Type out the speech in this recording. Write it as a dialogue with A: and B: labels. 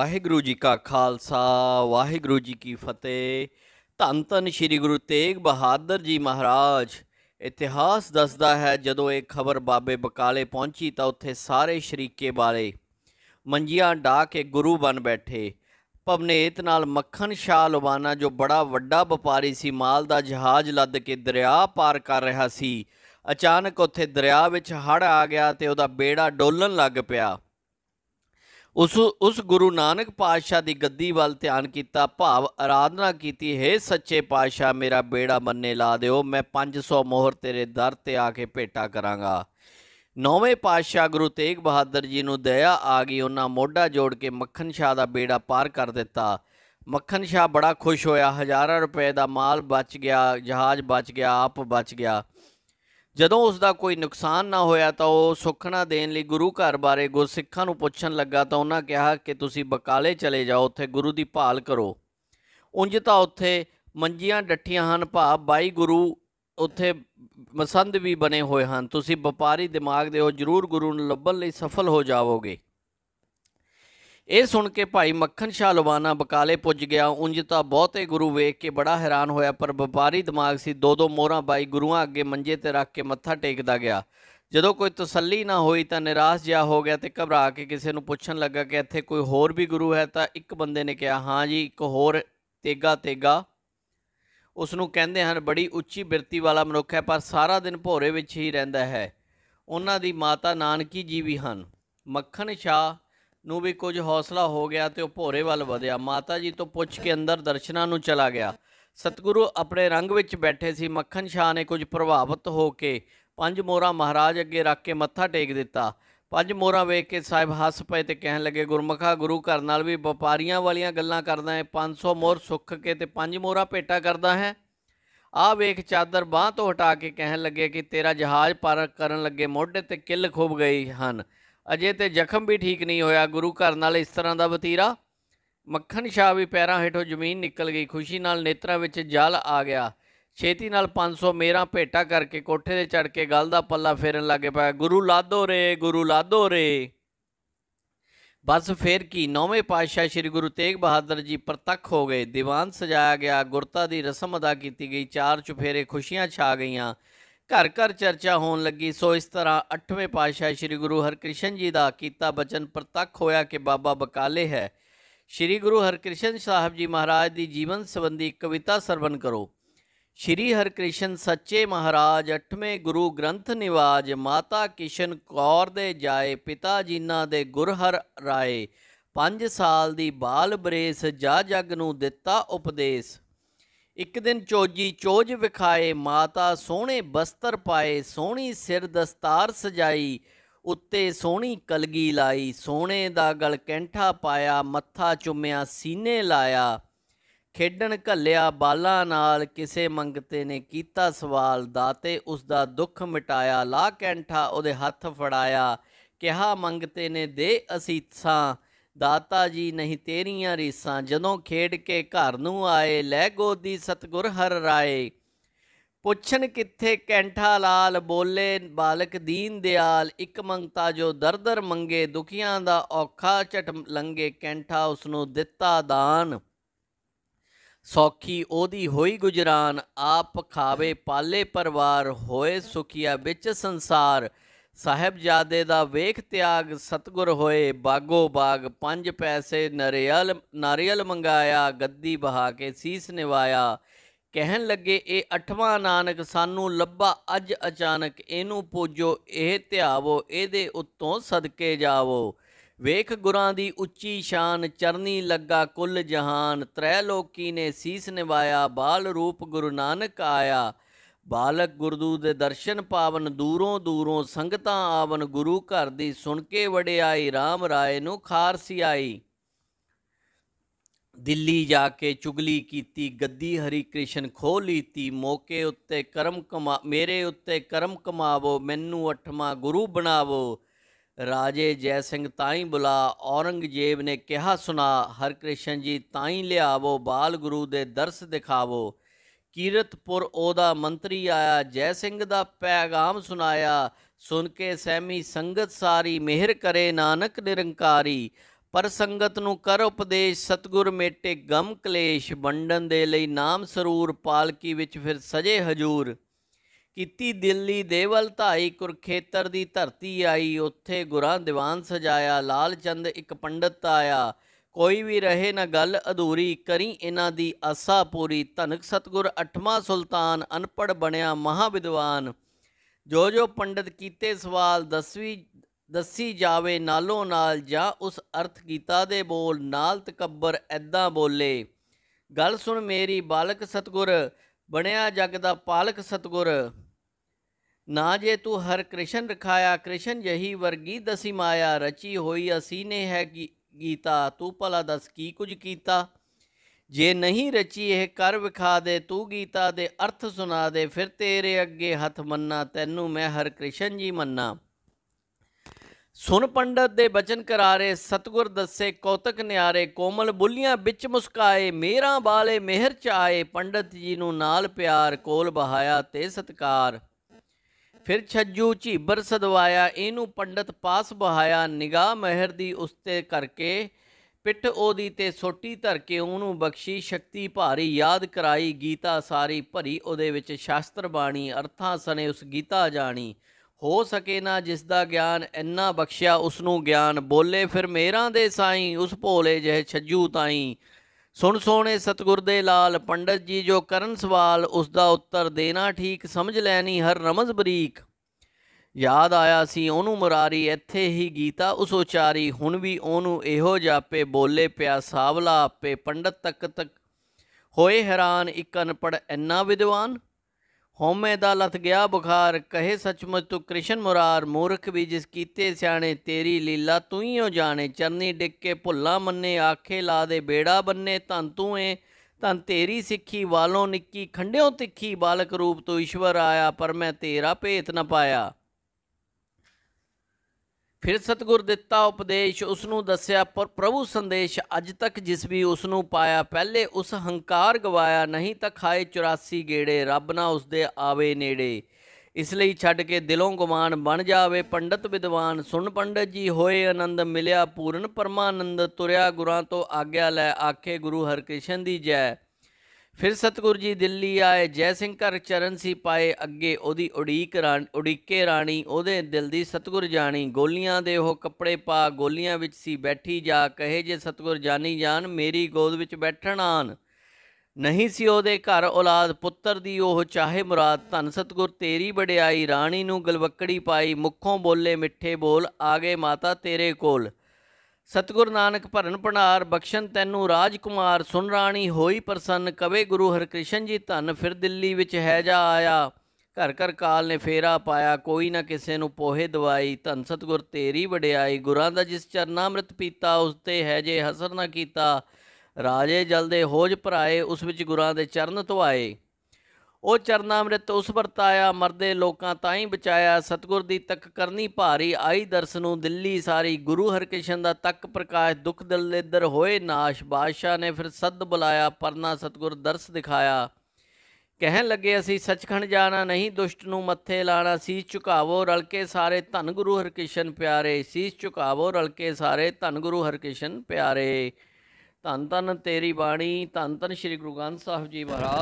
A: ਵਾਹਿਗੁਰੂ ਜੀ ਕਾ ਖਾਲਸਾ ਵਾਹਿਗੁਰੂ ਜੀ ਕੀ ਫਤਿਹ ਧੰਨ ਧੰਨ ਸ੍ਰੀ ਗੁਰੂ ਤੇਗ ਬਹਾਦਰ ਜੀ ਮਹਾਰਾਜ ਇਤਿਹਾਸ ਦੱਸਦਾ ਹੈ ਜਦੋਂ ਇਹ ਖਬਰ ਬਾਬੇ ਬਕਾਲੇ ਪਹੁੰਚੀ ਤਾਂ ਉੱਥੇ ਸਾਰੇ ਸ਼ਰੀਕੇ ਵਾਲੇ ਮੰਜੀਆਂ ਢਾ ਕੇ ਗੁਰੂ ਬਣ ਬੈਠੇ ਪਵਨੇਤ ਨਾਲ ਮੱਖਣ ਸ਼ਾਹ ਲਵਾਨਾ ਜੋ ਬੜਾ ਵੱਡਾ ਵਪਾਰੀ ਸੀ ਮਾਲ ਦਾ ਜਹਾਜ਼ ਲੱਦ ਕੇ ਦਰਿਆ ਪਾਰ ਕਰ ਰਿਹਾ ਸੀ ਅਚਾਨਕ ਉੱਥੇ ਦਰਿਆ ਵਿੱਚ ਹੜ ਆ ਗਿਆ ਤੇ ਉਹਦਾ ਬੇੜਾ ਡੋਲਣ ਲੱਗ ਪਿਆ ਉਸ ਉਸ ਗੁਰੂ ਨਾਨਕ ਪਾਤਸ਼ਾਹ ਦੀ ਗੱਦੀ ਵੱਲ ਧਿਆਨ ਕੀਤਾ ਭਾਵ ਆਰਾਧਨਾ ਕੀਤੀ ਹੈ ਸੱਚੇ ਪਾਤਸ਼ਾਹ ਮੇਰਾ ਬੇੜਾ ਮੰਨੇ ਲਾ ਦਿਓ ਮੈਂ 500 ਮੋਹਰ ਤੇਰੇ ਦਰ ਤੇ ਆ ਕੇ ਭੇਟਾ ਕਰਾਂਗਾ ਨੌਵੇਂ ਪਾਤਸ਼ਾਹ ਗੁਰੂ ਤੇਗ ਬਹਾਦਰ ਜੀ ਨੂੰ ਦਇਆ ਆ ਗਈ ਉਹਨਾਂ ਮੋਢਾ ਜੋੜ ਕੇ ਮੱਖਣ ਸ਼ਾਹ ਦਾ ਬੇੜਾ ਪਾਰ ਕਰ ਦਿੱਤਾ ਮੱਖਣ ਸ਼ਾਹ ਬੜਾ ਖੁਸ਼ ਹੋਇਆ ਹਜ਼ਾਰਾਂ ਰੁਪਏ ਦਾ ਮਾਲ ਬਚ ਗਿਆ ਜਹਾਜ਼ ਬਚ ਗਿਆ ਆਪ ਬਚ ਗਿਆ ਜਦੋਂ ਉਸ ਦਾ ਕੋਈ ਨੁਕਸਾਨ ਨਾ ਹੋਇਆ ਤਾਂ ਉਹ ਸੁਖਣਾ ਦੇਣ ਲਈ ਗੁਰੂ ਘਰ ਬਾਰੇ ਗੁਰਸਿੱਖਾਂ ਨੂੰ ਪੁੱਛਣ ਲੱਗਾ ਤਾਂ ਉਹਨਾਂ ਕਿਹਾ ਕਿ ਤੁਸੀਂ ਬਕਾਲੇ ਚਲੇ ਜਾਓ ਉੱਥੇ ਗੁਰੂ ਦੀ ਭਾਲ ਕਰੋ ਉੰਜ ਤਾਂ ਉੱਥੇ ਮੰਜੀਆਂ ਡੱਠੀਆਂ ਹਨ ਭਾਵ ਬਾਈ ਗੁਰੂ ਉੱਥੇ ਮਸੰਦ ਵੀ ਬਣੇ ਹੋਏ ਹਨ ਤੁਸੀਂ ਵਪਾਰੀ ਦਿਮਾਗ ਦੇ ਹੋ ਜ਼ਰੂਰ ਗੁਰੂ ਨੂੰ ਲੱਭਣ ਲਈ ਸਫਲ ਹੋ ਜਾਵੋਗੇ ਇਹ ਸੁਣ ਕੇ ਭਾਈ ਮੱਖਣ ਸ਼ਾਹ ਲਵਾਨਾ ਬਕਾਲੇ ਪੁੱਜ ਗਿਆ ਉੰਜ ਤਾਂ ਬਹੁਤੇ ਗੁਰੂ ਵੇਖ ਕੇ ਬੜਾ ਹੈਰਾਨ ਹੋਇਆ ਪਰ ਵਪਾਰੀ ਦਿਮਾਗ ਸੀ ਦੋ ਦੋ ਮੋਹਰਾਂ ਬਾਈ ਗੁਰੂਆਂ ਅੱਗੇ ਮੰਜੇ ਤੇ ਰੱਖ ਕੇ ਮੱਥਾ ਟੇਕਦਾ ਗਿਆ ਜਦੋਂ ਕੋਈ ਤਸੱਲੀ ਨਾ ਹੋਈ ਤਾਂ ਨਿਰਾਸ਼ ਜਿਹਾ ਹੋ ਗਿਆ ਤੇ ਘਬਰਾ ਕੇ ਕਿਸੇ ਨੂੰ ਪੁੱਛਣ ਲੱਗਾ ਕਿ ਇੱਥੇ ਕੋਈ ਹੋਰ ਵੀ ਗੁਰੂ ਹੈ ਤਾਂ ਇੱਕ ਬੰਦੇ ਨੇ ਕਿਹਾ ਹਾਂ ਜੀ ਇੱਕ ਹੋਰ ਤੇਗਾ ਤੇਗਾ ਉਸ ਨੂੰ ਕਹਿੰਦੇ ਹਨ ਬੜੀ ਉੱਚੀ ਬਿਰਤੀ ਵਾਲਾ ਮਨੁੱਖ ਹੈ ਪਰ ਸਾਰਾ ਦਿਨ ਭੋਰੇ ਵਿੱਚ ਹੀ ਰਹਿੰਦਾ ਹੈ ਉਹਨਾਂ ਦੀ ਮਾਤਾ ਨਾਨਕੀ ਜੀ ਵੀ ਹਨ ਮੱਖਣ ਸ਼ਾਹ ਨੂੰ ਵੀ ਕੁਝ ਹੌਸਲਾ ਹੋ ਗਿਆ ਤੇ ਉਹ ਭੋਰੇ ਵੱਲ ਵਧਿਆ ਮਾਤਾ ਜੀ ਤੋਂ ਪੁੱਛ ਕੇ ਅੰਦਰ ਦਰਸ਼ਨਾਂ ਨੂੰ ਚਲਾ ਗਿਆ ਸਤਿਗੁਰੂ ਆਪਣੇ ਰੰਗ ਵਿੱਚ ਬੈਠੇ ਸੀ ਮੱਖਣ ਸ਼ਾਹ ਨੇ ਕੁਝ ਪ੍ਰਭਾਵਿਤ ਹੋ ਕੇ ਪੰਜ ਮੋਹਰਾ ਮਹਾਰਾਜ ਅੱਗੇ ਰੱਖ ਕੇ ਮੱਥਾ ਟੇਕ ਦਿੱਤਾ ਪੰਜ ਮੋਹਰਾ ਵੇਖ ਕੇ ਸਾਹਿਬ ਹੱਸ ਪਏ ਤੇ ਕਹਿਣ ਲੱਗੇ ਗੁਰਮਖਾ ਗੁਰੂ ਘਰ ਨਾਲ ਵੀ ਵਪਾਰੀਆਂ ਵਾਲੀਆਂ ਗੱਲਾਂ ਕਰਦਾ ਹੈ 500 ਮੋਹਰ ਸੁੱਖ ਕੇ ਤੇ ਪੰਜ ਮੋਹਰਾ ਭੇਟਾ ਕਰਦਾ ਹੈ ਆ ਵੇਖ ਚਾਦਰ ਬਾਹ ਤੋਂ ਹਟਾ ਕੇ ਕਹਿਣ ਲੱਗੇ ਕਿ ਤੇਰਾ ਜਹਾਜ਼ ਪਾਰ ਕਰਨ ਲੱਗੇ ਮੋਢੇ ਤੇ ਕਿੱਲ ਖੁੱਬ ਗਈ ਹਨ ਅਜੇ ਤੇ ਜ਼ਖਮ ਵੀ ਠੀਕ ਨਹੀਂ ਹੋਇਆ ਗੁਰੂ ਘਰ ਨਾਲ ਇਸ ਤਰ੍ਹਾਂ ਦਾ ਵਤੀਰਾ ਮੱਖਣ ਸ਼ਾਹ ਵੀ ਪੈਰਾਂ ਹੇਠੋਂ ਜ਼ਮੀਨ ਨਿਕਲ ਗਈ ਖੁਸ਼ੀ ਨਾਲ ਨੇਤਰਾਂ ਵਿੱਚ ਜਲ ਆ ਗਿਆ ਛੇਤੀ ਨਾਲ 500 ਮੇਰਾ ਭੇਟਾ ਕਰਕੇ ਕੋਠੇ ਤੇ ਚੜ ਕੇ ਗੱਲ ਦਾ ਪੱਲਾ ਫੇਰਨ ਲੱਗੇ ਪਿਆ ਗੁਰੂ ਲਾਦੋ ਰੇ ਗੁਰੂ ਲਾਦੋ ਰੇ ਬਸ ਫੇਰ ਕੀ ਨੌਵੇਂ ਪਾਤਸ਼ਾਹ ਸ੍ਰੀ ਗੁਰੂ ਤੇਗ ਬਹਾਦਰ ਜੀ ਪ੍ਰਤੱਖ ਹੋ ਗਏ ਦੀਵਾਨ ਸਜਾਇਆ ਗਿਆ ਗੁਰਤਾ ਦੀ ਰਸਮ ਅਦਾ ਕੀਤੀ ਗਈ ਚਾਰ ਚੁਫੇਰੇ ਖੁਸ਼ੀਆਂ ਛਾ ਗਈਆਂ ਘਰ ਘਰ ਚਰਚਾ ਹੋਣ ਲੱਗੀ ਸੋ ਇਸ ਤਰ੍ਹਾਂ 8ਵੇਂ ਪਾਤਸ਼ਾਹ ਸ੍ਰੀ ਗੁਰੂ ਹਰਕ੍ਰਿਸ਼ਨ ਜੀ ਦਾ ਕੀਤਾ ਬਚਨ ਪ੍ਰਤੱਖ ਹੋਇਆ ਕਿ ਬਾਬਾ ਬਕਾਲੇ ਹੈ ਸ੍ਰੀ ਗੁਰੂ ਹਰਕ੍ਰਿਸ਼ਨ ਸਾਹਿਬ ਜੀ ਮਹਾਰਾਜ ਦੀ ਜੀਵਨ ਸੰਬੰਧੀ ਕਵਿਤਾ ਸਰਵਨ ਕਰੋ ਸ਼੍ਰੀ ਹਰਕ੍ਰਿਸ਼ਨ ਸੱਚੇ ਮਹਾਰਾਜ 8ਵੇਂ ਗੁਰੂ ਗ੍ਰੰਥ ਨਿਵਾਜ ਮਾਤਾ ਕਿਸ਼ਨ ਕੌਰ ਦੇ ਜਾਏ ਪਿਤਾ ਜੀਨਾ ਦੇ ਗੁਰਹਰ ਰਾਏ 5 ਸਾਲ ਦੀ ਬਾਲ ਬਰੇਸ ਜਾ ਜਗ ਨੂੰ ਦਿੱਤਾ ਉਪਦੇਸ਼ ਇੱਕ ਦਿਨ ਚੋਜੀ ਚੋਜ ਵਿਖਾਏ ਮਾਤਾ ਸੋਹਣੇ ਬਸਤਰ ਪਾਏ ਸੋਹਣੀ ਸਿਰ ਦਸਤਾਰ ਸਜਾਈ ਉੱਤੇ ਸੋਹਣੀ ਕਲਗੀ ਲਾਈ ਸੋਹਣੇ ਦਾ ਗਲ ਕੈਂਠਾ ਪਾਇਆ ਮੱਥਾ ਚੁੰਮਿਆ ਸੀਨੇ ਲਾਇਆ ਖੇਡਣ ਘੱਲਿਆ ਬਾਲਾਂ ਨਾਲ ਕਿਸੇ ਮੰਗਤੇ ਨੇ ਕੀਤਾ ਸਵਾਲ ਦਾਤੇ ਉਸ ਦਾ ਦੁੱਖ ਮਿਟਾਇਆ ਲਾ ਕੈਂਠਾ ਉਹਦੇ ਹੱਥ ਫੜਾਇਆ ਕਿਹਾ ਮੰਗਤੇ ਨੇ ਦੇ ਅਸੀਸਾਂ ਦਾਤਾ ਜੀ ਨਹੀਂ ਤੇਰੀਆਂ ਰੀਸਾਂ ਜਦੋਂ ਖੇਡ ਕੇ ਘਰ ਨੂੰ ਆਏ ਲੈ ਗੋਦੀ ਸਤਗੁਰ ਹਰ ਰਾਏ ਪੁੱਛਣ ਕਿੱਥੇ ਕੈਂਠਾ ਲਾਲ ਬੋਲੇ ਬਾਲਕ ਦੀਨ ਦਿਆਲ ਇੱਕ ਮੰਗਤਾ ਜੋ ਦਰਦਰ ਮੰਗੇ ਦੁਖੀਆਂ ਦਾ ਔਖਾ ਝਟ ਲੰਗੇ ਕੈਂਠਾ ਉਸ ਨੂੰ ਦਿੱਤਾ ਦਾਨ ਸੌਖੀ ਉਹਦੀ ਹੋਈ ਗੁਜਰਾਨ ਆਪ ਖਾਵੇ ਪਾਲੇ ਪਰਿਵਾਰ ਹੋਏ ਸੁਖੀਆ ਵਿੱਚ ਸੰਸਾਰ ਸਾਹਿਬਜ਼ਾਦੇ ਦਾ ਵੇਖ ਤਿਆਗ ਸਤਗੁਰ ਹੋਏ ਬਾਗੋ ਬਾਗ ਪੰਜ ਪੈਸੇ ਨਰੀਅਲ ਨਾਰੀਅਲ ਮੰਗਾਇਆ ਗੱਦੀ ਬਹਾ ਕੇ ਸੀਸ ਨਿਵਾਇਆ ਕਹਿਣ ਲੱਗੇ ਇਹ ਅਠਵਾਂ ਨਾਨਕ ਸਾਨੂੰ ਲੱਭਾ ਅੱਜ ਅਚਾਨਕ ਇਹਨੂੰ ਪੂਜੋ ਇਹ ਧਿਆਵੋ ਇਹਦੇ ਉੱਤੋਂ ਸਦਕੇ ਜਾਵੋ ਵੇਖ ਗੁਰਾਂ ਦੀ ਉੱਚੀ ਸ਼ਾਨ ਚਰਨੀ ਲੱਗਾ ਕੁੱਲ ਜਹਾਨ ਤ੍ਰੈ ਲੋਕੀ ਨੇ ਸੀਸ ਨਿਵਾਇਆ ਬਾਲ ਰੂਪ ਗੁਰੂ ਨਾਨਕ ਆਇਆ ਬਾਲਕ ਗੁਰਦੂ ਦੇ ਦਰਸ਼ਨ ਪਾਵਨ ਦੂਰੋਂ ਦੂਰੋਂ ਸੰਗਤਾਂ ਆਵਨ ਗੁਰੂ ਘਰ ਦੀ ਸੁਣ ਕੇ ਵੜਿਆਈ RAM ਰਾਏ ਨੂੰ ਖਾਰਸੀ ਆਈ ਦਿੱਲੀ ਜਾ ਕੇ ਚੁਗਲੀ ਕੀਤੀ ਗੱਦੀ ਹਰੀ ਕ੍ਰਿਸ਼ਨ ਖੋ ਲੀਤੀ ਮੌਕੇ ਉੱਤੇ ਕਰਮ ਕਮਾ ਮੇਰੇ ਉੱਤੇ ਕਰਮ ਕਮਾਵੋ ਮੈਨੂੰ ਅਠਵਾਂ ਗੁਰੂ ਬਣਾਵੋ ਰਾਜੇ ਜੈ ਸਿੰਘ ਤਾਈ ਬੁਲਾ ਔਰੰਗਜ਼ੇਬ ਨੇ ਕਿਹਾ ਸੁਣਾ ਹਰ ਕ੍ਰਿਸ਼ਨ ਜੀ ਤਾਈ ਲਿਆਵੋ ਬਾਲ ਗੁਰੂ ਦੇ ਦਰਸ ਦਿਖਾਵੋ ਕੀਰਤਪੁਰ ਉਹਦਾ ਮੰਤਰੀ ਆਇਆ ਜੈ ਸਿੰਘ ਦਾ ਪੈਗਾਮ ਸੁਨਾਇਆ ਸੁਣ ਕੇ ਸਹਿਮੀ ਸੰਗਤ ਸਾਰੀ ਮਿਹਰ ਕਰੇ ਨਾਨਕ ਨਿਰੰਕਾਰੀ ਪਰ ਸੰਗਤ ਨੂੰ ਕਰ ਉਪਦੇਸ਼ ਸਤਗੁਰ ਮੇਟੇ ਗਮ ਕਲੇਸ਼ ਵੰਡਨ ਦੇ ਲਈ ਨਾਮ ਸਰੂਰ ਪਾਲਕੀ ਵਿੱਚ ਫਿਰ ਸਜੇ ਹਜੂਰ ਕੀਤੀ ਦਿੱਲੀ ਦੇਵਲ ਧਾਈ ਕੁਰਖੇਤਰ ਦੀ ਧਰਤੀ ਆਈ ਉੱਥੇ ਗੁਰਾਂ ਦੀਵਾਨ ਸਜਾਇਆ ਲਾਲ ਚੰਦ ਇੱਕ ਪੰਡਤ ਆਇਆ ਕੋਈ ਵੀ ਰਹੇ ਨਾ ਗੱਲ ਅਧੂਰੀ ਕਰੀ ਇਹਨਾਂ ਦੀ ਆਸਾ ਪੂਰੀ ਧਨਕ ਸਤਗੁਰ ਅਠਵਾਂ ਸੁਲਤਾਨ ਅਨਪੜ ਬਣਿਆ ਮਹਾ ਵਿਦਵਾਨ ਜੋ ਜੋ ਪੰਡਤ ਕੀਤੇ ਸਵਾਲ ਦਸਵੀਂ ਦੱਸੀ ਜਾਵੇ ਨਾਲੋਂ ਨਾਲ ਜਾਂ ਉਸ ਅਰਥ ਕੀਤਾ ਦੇ ਬੋਲ ਨਾਲ ਤਕੱਬਰ ਐਦਾਂ ਬੋਲੇ ਗੱਲ ਸੁਣ ਮੇਰੀ ਬਾਲਕ ਸਤਗੁਰ ਬਣਿਆ ਜਗ ਦਾ ਪਾਲਕ ਸਤਗੁਰ ਨਾ ਜੇ ਤੂੰ ਹਰ ਕ੍ਰਿਸ਼ਨ ਰਖਾਇਆ ਕ੍ਰਿਸ਼ਨ ਜਹੀ ਵਰਗੀ ਦਸੀ ਮਾਇਆ ਰਚੀ ਹੋਈ ਅਸੀਨੇ ਹੈ ਕਿ ਗੀਤਾ ਤੂੰ ਭਲਾ ਦੱਸ ਕੀ ਕੁਝ ਕੀਤਾ ਜੇ ਨਹੀਂ ਰਚੀ ਇਹ ਕਰ ਵਿਖਾ ਦੇ ਤੂੰ ਗੀਤਾ ਦੇ ਅਰਥ ਸੁਣਾ ਦੇ ਫਿਰ ਤੇਰੇ ਅੱਗੇ ਹੱਥ ਮੰਨਾ ਤੈਨੂੰ ਮੈਂ ਹਰ ਕ੍ਰਿਸ਼ਨ ਜੀ ਮੰਨਾ ਸੁਣ ਪੰਡਤ ਦੇ ਬਚਨ ਕਰਾਰੇ ਸਤਗੁਰ ਦੱਸੇ ਕੌਤਕ ਨਿਆਰੇ ਕੋਮਲ ਬੁੱਲੀਆਂ ਵਿੱਚ ਮੁਸਕਾਏ ਮੇਰਾ ਬਾਲੇ ਮਿਹਰ ਚ ਆਏ ਪੰਡਤ ਜੀ ਨੂੰ ਨਾਲ ਪਿਆਰ ਕੋਲ ਬਹਾਇਆ ਤੇ ਸਤਕਾਰ ਫਿਰ ਛੱਜੂ ਝੀਬਰ ਸਦਵਾਇਆ ਇਹਨੂੰ ਪੰਡਤ ਪਾਸ ਬਹਾਇਆ ਨਿਗਾਹ ਮਹਿਰ ਦੀ ਉਸਤੇ ਕਰਕੇ ਪਿੱਠ ਉਹਦੀ ਤੇ ਸੋਟੀ ਧਰ ਕੇ ਉਹਨੂੰ ਬਖਸ਼ੀ ਸ਼ਕਤੀ ਭਾਰੀ ਯਾਦ ਕਰਾਈ ਗੀਤਾ ਸਾਰੀ ਭਰੀ ਉਹਦੇ ਵਿੱਚ ਸ਼ਾਸਤਰ ਬਾਣੀ ਅਰਥਾਂ ਸਨੇ ਉਸ ਗੀਤਾ ਜਾਣੀ ਹੋ ਸਕੇ ਨਾ ਜਿਸ ਦਾ ਗਿਆਨ ਇੰਨਾ ਬਖਸ਼ਿਆ ਉਸ ਨੂੰ ਗਿਆਨ ਬੋਲੇ ਫਿਰ ਮੇਰਾ ਦੇ ਸਾਈਂ ਉਸ ਭੋਲੇ ਜਿਹੇ ਛੱਜੂ ਤਾਈਂ ਸੁਣ ਸੋਹਣੇ ਸਤਗੁਰ ਦੇ ਲਾਲ ਪੰਡਤ ਜੀ ਜੋ ਕਰਨ ਸਵਾਲ ਉਸ ਦਾ ਉੱਤਰ ਦੇਣਾ ਠੀਕ ਸਮਝ ਲੈਣੀ ਹਰ ਰਮਜ਼ ਬਰੀਕ ਯਾਦ ਆਇਆ ਸੀ ਉਹਨੂੰ ਮੁਰਾਰੀ ਇੱਥੇ ਹੀ ਗੀਤਾ ਉਸ ਉਚਾਰੀ ਹੁਣ ਵੀ ਉਹਨੂੰ ਇਹੋ ਜਾਪੇ ਬੋਲੇ ਪਿਆ ਸਾਵਲਾ ਆਪੇ ਪੰਡਤ ਤੱਕ ਤੱਕ ਹੋਏ ਹੈਰਾਨ ਇੱਕ ਅਨਪੜ ਇੰਨਾ ਵਿਦਵਾਨ ਹੋਮੇ ਦਾ ਲਤ ਗਿਆ ਬੁਖਾਰ ਕਹੇ ਸਚਮੁਚ ਤੂੰ ਕ੍ਰਿਸ਼ਨ ਮੁਰਾਰ ਮੂਰਖ ਵੀ ਜਿਸ ਕੀਤੇ ਸਿਆਣੇ ਤੇਰੀ ਲੀਲਾ ਤੂੰ ਹੀ ਹੋ ਜਾਣੇ ਚਰਨੀ ਡਿੱਕ ਕੇ ਭੁੱਲਾ ਮੰਨੇ ਆਖੇ ਲਾ ਦੇ ਬੇੜਾ ਬੰਨੇ ਤਨ ਤੂੰ ਏ ਤਨ ਤੇਰੀ ਸਿੱਖੀ ਵਾਲੋਂ ਨਿੱਕੀ ਖੰਡਿਓ ਤਿੱਖੀ ਬਾਲਕ ਰੂਪ ਤੋਂ ਈਸ਼ਵਰ ਆਇਆ ਪਰ ਮੈਂ ਤੇਰਾ ਭੇਤ ਨਾ ਪਾਇਆ ਫਿਰ ਸਤਗੁਰ ਦਿੱਤਾ ਉਪਦੇਸ਼ ਉਸ ਨੂੰ ਦੱਸਿਆ ਪਰ ਪ੍ਰਭੂ ਸੰਦੇਸ਼ ਅੱਜ ਤੱਕ ਜਿਸ ਵੀ ਉਸ ਨੂੰ ਪਾਇਆ ਪਹਿਲੇ ਉਸ ਹੰਕਾਰ ਗਵਾਇਆ ਨਹੀਂ ਤਾਂ ਖਾਏ 84 ਗੇੜੇ ਰੱਬ ਨਾ ਉਸ ਦੇ ਆਵੇ ਨੇੜੇ ਇਸ ਲਈ ਛੱਡ ਕੇ ਦਿਲੋਂ ਗੁਮਾਨ ਬਣ ਜਾਵੇ ਪੰਡਤ ਵਿਦਵਾਨ ਸੁਣ ਪੰਡਤ ਜੀ ਹੋਏ ਆਨੰਦ ਮਿਲਿਆ ਪੂਰਨ ਪਰਮਾਨੰਦ ਤੁਰਿਆ ਗੁਰਾਂ ਤੋਂ ਆਗਿਆ ਲੈ ਆਖੇ ਗੁਰੂ ਹਰਿਕ੍ਰਿਸ਼ਨ ਦੀ ਜੈ ਫਿਰ ਸਤਗੁਰ ਜੀ ਦਿੱਲੀ ਆਏ ਜੈ ਸਿੰਘ ਘਰ ਚਰਨ ਸੀ ਪਾਏ ਅੱਗੇ ਉਹਦੀ ਉਡੀਕ ਰਾਣ ਉਡੀਕੇ ਰਾਣੀ ਉਹਦੇ ਦਿਲ ਦੀ ਸਤਗੁਰ ਜਾਣੀ ਗੋਲੀਆਂ ਦੇ ਉਹ ਕੱਪੜੇ ਪਾ ਗੋਲੀਆਂ ਵਿੱਚ ਸੀ ਬੈਠੀ ਜਾ ਕਹੇ ਜੇ ਸਤਗੁਰ ਜਾਨੀ ਜਾਨ ਮੇਰੀ ਗੋਦ ਵਿੱਚ ਬੈਠਣ ਆਨ ਨਹੀਂ ਸੀ ਉਹਦੇ ਘਰ ਔਲਾਦ ਪੁੱਤਰ ਦੀ ਉਹ ਚਾਹੇ ਮੁਰਾਦ ਧੰਨ ਸਤਗੁਰ ਤੇਰੀ ਬੜਿਆਈ ਰਾਣੀ ਨੂੰ ਗਲਵੱਕੜੀ ਪਾਈ ਮੁੱਖੋਂ ਬੋਲੇ ਮਿੱਠੇ ਬੋਲ ਆਗੇ ਮਾਤਾ ਤੇਰੇ ਕੋਲ ਸਤਗੁਰ ਨਾਨਕ ਭਰਨ ਪਣਾਰ ਬਖਸ਼ਣ ਤੈਨੂੰ ਰਾਜਕੁਮਾਰ ਸੁਨ ਰਾਣੀ ਹੋਈ ਪ੍ਰਸੰਨ ਕਵੇ ਗੁਰੂ ਹਰਕ੍ਰਿਸ਼ਨ ਜੀ ਧੰਨ ਫਿਰ ਦਿੱਲੀ ਵਿੱਚ ਹੈ ਜਾ ਆਇਆ ਘਰ ਘਰ ਕਾਲ ਨੇ ਫੇਰਾ ਪਾਇਆ ਕੋਈ ਨਾ ਕਿਸੇ ਨੂੰ ਪੋਹੇ ਦਵਾਈ ਧੰਨ ਸਤਗੁਰ ਤੇਰੀ ਵਡਿਆਈ ਗੁਰਾਂ ਦਾ ਜਿਸ ਚਰਨਾ ਅੰਮ੍ਰਿਤ ਪੀਤਾ ਉਸ ਤੇ ਹੈ ਜੇ ਹਸਰ ਨਾ ਕੀਤਾ ਰਾਜੇ ਜਲਦੇ ਹੋਜ ਭਰਾਏ ਉਸ ਵਿੱਚ ਗੁਰਾਂ ਦੇ ਚਰਨ ਧਵਾਏ ਉਹ ਚਰਨਾਮ੍ਰਿਤ ਉਸ ਵਰਤਾਇਆ ਮਰਦੇ ਲੋਕਾਂ ਤਾਂ ਹੀ ਬਚਾਇਆ ਸਤਗੁਰ ਦੀ ਤੱਕ ਕਰਨੀ ਭਾਰੀ ਆਈ ਦਰਸ ਨੂੰ ਦਿੱਲੀ ਸਾਰੀ ਗੁਰੂ ਹਰਕਿਸ਼ਨ ਦਾ ਤੱਕ ਪ੍ਰਕਾਸ਼ ਦੁੱਖ ਦਿਲ ਦੇ ਦਰ ਹੋਏ ਨਾਸ਼ ਬਾਦਸ਼ਾਹ ਨੇ ਫਿਰ ਸੱਦ ਬੁਲਾਇਆ ਪਰਨਾ ਸਤਗੁਰ ਦਰਸ ਦਿਖਾਇਆ ਕਹਿਣ ਲੱਗੇ ਅਸੀਂ ਸੱਚਖੰਡ ਜਾਣਾ ਨਹੀਂ ਦੁਸ਼ਟ ਨੂੰ ਮੱਥੇ ਲਾਣਾ ਸੀ ਝੁਕਾਵੋ ਰਲ ਕੇ ਸਾਰੇ ਧੰਨ ਗੁਰੂ ਹਰਕਿਸ਼ਨ ਪਿਆਰੇ ਸੀਸ ਝੁਕਾਵੋ ਰਲ ਕੇ ਸਾਰੇ ਧੰਨ ਗੁਰੂ ਹਰਕਿਸ਼ਨ ਪਿਆਰੇ ਧੰਨ ਧੰਨ ਤੇਰੀ ਬਾਣੀ ਧੰਨ ਧੰਨ ਸ੍ਰੀ ਗੁਰੂ ਗ੍ਰੰਥ ਸਾਹਿਬ ਜੀ ਮਹਾਰਾਜ